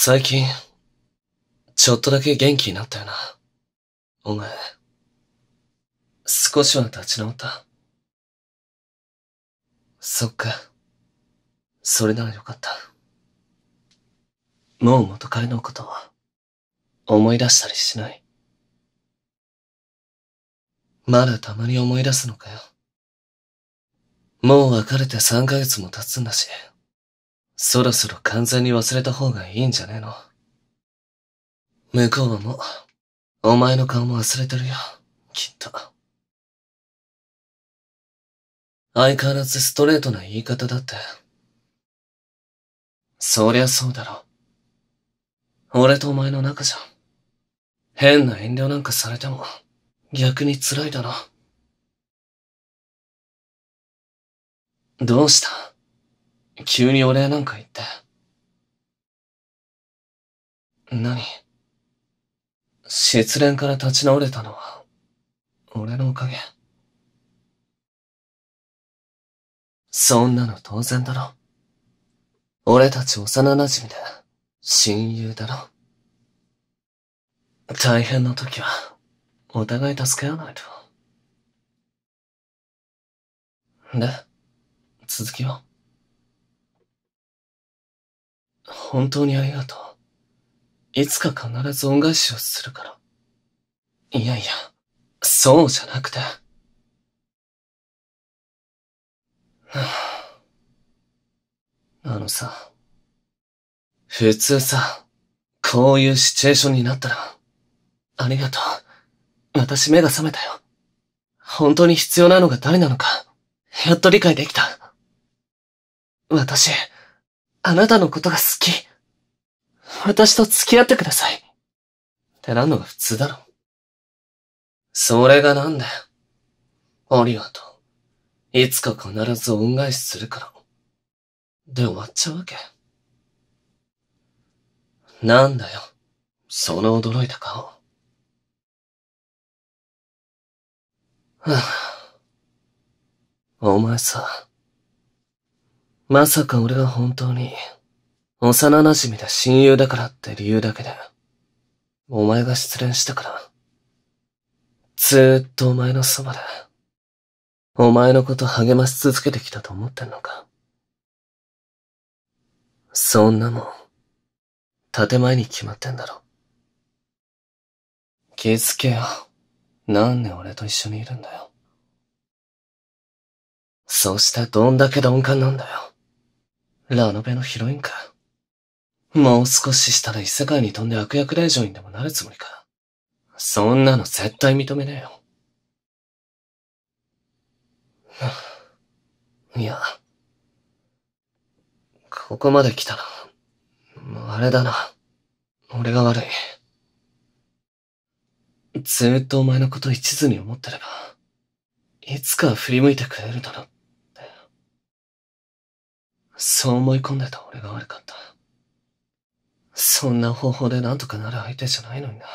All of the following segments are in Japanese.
最近、ちょっとだけ元気になったよな。お前、少しは立ち直ったそっか。それならよかった。もう元彼のことは、思い出したりしない。まだたまに思い出すのかよ。もう別れて3ヶ月も経つんだし。そろそろ完全に忘れた方がいいんじゃねえの向こうはも、う、お前の顔も忘れてるよ、きっと。相変わらずストレートな言い方だって。そりゃそうだろ。俺とお前の仲じゃ。変な遠慮なんかされても、逆に辛いだろ。どうした急にお礼なんか言って。何失恋から立ち直れたのは、俺のおかげ。そんなの当然だろ。俺たち幼馴染で、親友だろ。大変な時は、お互い助け合わないと。で、続きは本当にありがとう。いつか必ず恩返しをするから。いやいや、そうじゃなくて。あのさ、普通さ、こういうシチュエーションになったら、ありがとう。私目が覚めたよ。本当に必要なのが誰なのか、やっと理解できた。私、あなたのことが好き。私と付き合ってください。ってなんのが普通だろ。それがなんだよ。ありがとう。いつか必ず恩返しするから。で終わっちゃうわけ。なんだよ。その驚いた顔。はあ、お前さ。まさか俺は本当に、幼馴染で親友だからって理由だけで、お前が失恋したから、ずーっとお前のそばで、お前のこと励まし続けてきたと思ってんのか。そんなもん、建前に決まってんだろ。気づけよ。なんで俺と一緒にいるんだよ。そしてどんだけ鈍感なんだよ。ラノベのヒロインか。もう少ししたら異世界に飛んで悪役令嬢にでもなるつもりか。そんなの絶対認めねえよ。いや、ここまで来たら、あれだな。俺が悪い。ずっとお前のこと一途に思ってれば、いつか振り向いてくれるだろうそう思い込んでた俺が悪かった。そんな方法でなんとかなる相手じゃないのにな。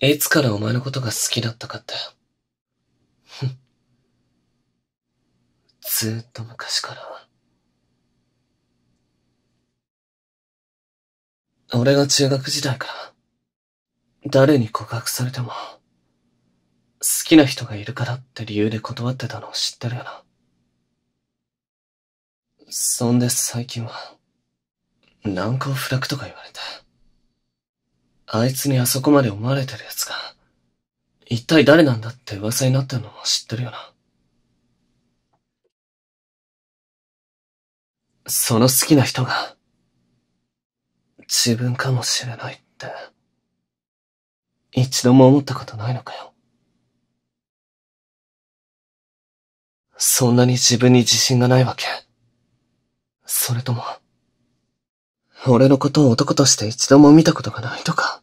いつからお前のことが好きだったかって。ずっと昔から。俺が中学時代から、誰に告白されても、好きな人がいるからって理由で断ってたのを知ってるよな。そんで最近は、難攻不落とか言われて。あいつにあそこまで思われてる奴が、一体誰なんだって噂になってるのも知ってるよな。その好きな人が、自分かもしれないって、一度も思ったことないのかよ。そんなに自分に自信がないわけそれとも、俺のことを男として一度も見たことがないとか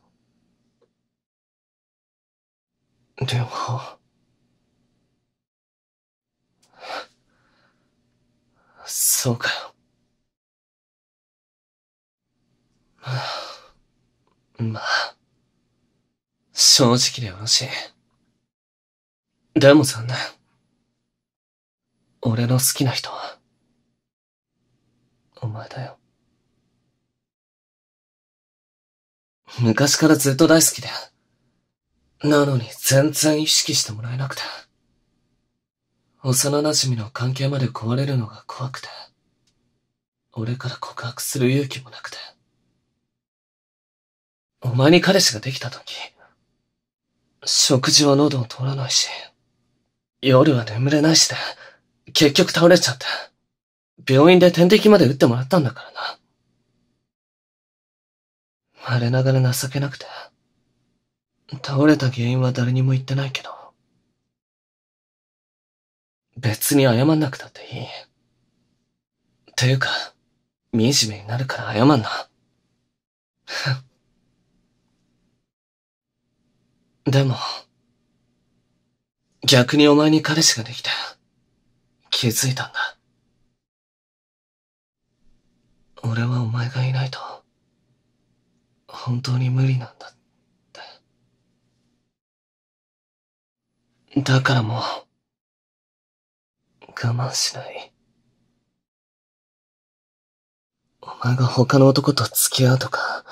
でも、そうかよ。まあ、正直でよろしい。でも残念。俺の好きな人は、お前だよ。昔からずっと大好きで。なのに全然意識してもらえなくて。幼馴染の関係まで壊れるのが怖くて。俺から告白する勇気もなくて。お前に彼氏ができた時、食事は喉を通らないし、夜は眠れないしで、結局倒れちゃって。病院で点滴まで打ってもらったんだからな。我ながら情けなくて。倒れた原因は誰にも言ってないけど。別に謝んなくたっていい。ていうか、惨めになるから謝んな。でも、逆にお前に彼氏ができた。気づいたんだ。俺はお前がいないと、本当に無理なんだって。だからもう、我慢しない。お前が他の男と付き合うとか、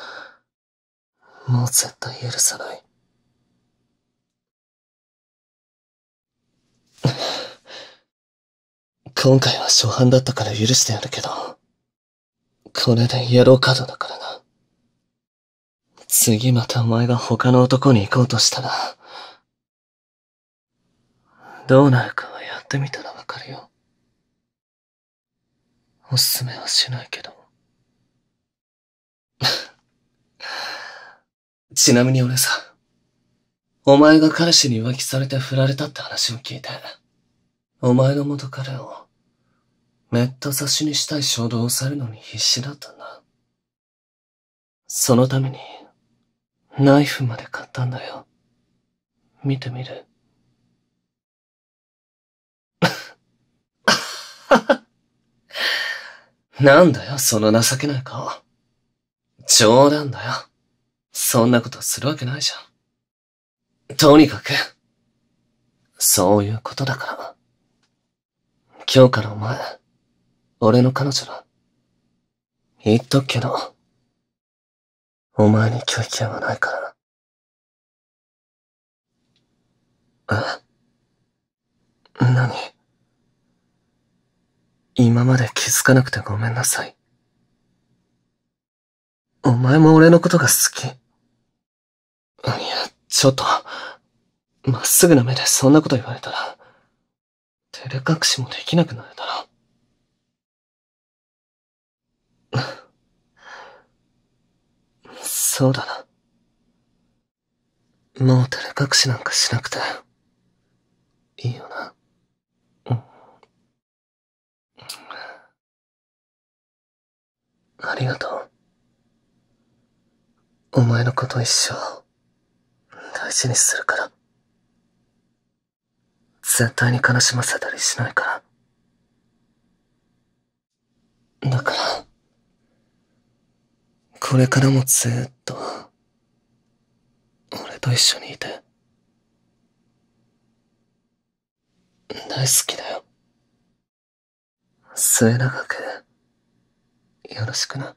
もう絶対許さない。今回は初犯だったから許してやるけど、これでイエローカードだからな。次またお前が他の男に行こうとしたら、どうなるかはやってみたらわかるよ。おすすめはしないけど。ちなみに俺さ、お前が彼氏に浮気されて振られたって話を聞いて、お前の元彼をめった刺しにしたい衝動を抑えるのに必死だったんだ。そのために、ナイフまで買ったんだよ。見てみる。なんだよ、その情けない顔。冗談だよ。そんなことするわけないじゃん。とにかく、そういうことだから。今日からお前、俺の彼女だ。言っとくけど、お前に拒否権はないから。え何今まで気づかなくてごめんなさい。お前も俺のことが好き。いや、ちょっと、まっすぐな目でそんなこと言われたら、照れ隠しもできなくなるだろ。そうだな。もう照れ隠しなんかしなくて、いいよな。うん。ありがとう。お前のこと一生、大事にするから。絶対に悲しませたりしないから。だから。これからもずーっと、俺と一緒にいて。大好きだよ。末永く、よろしくな。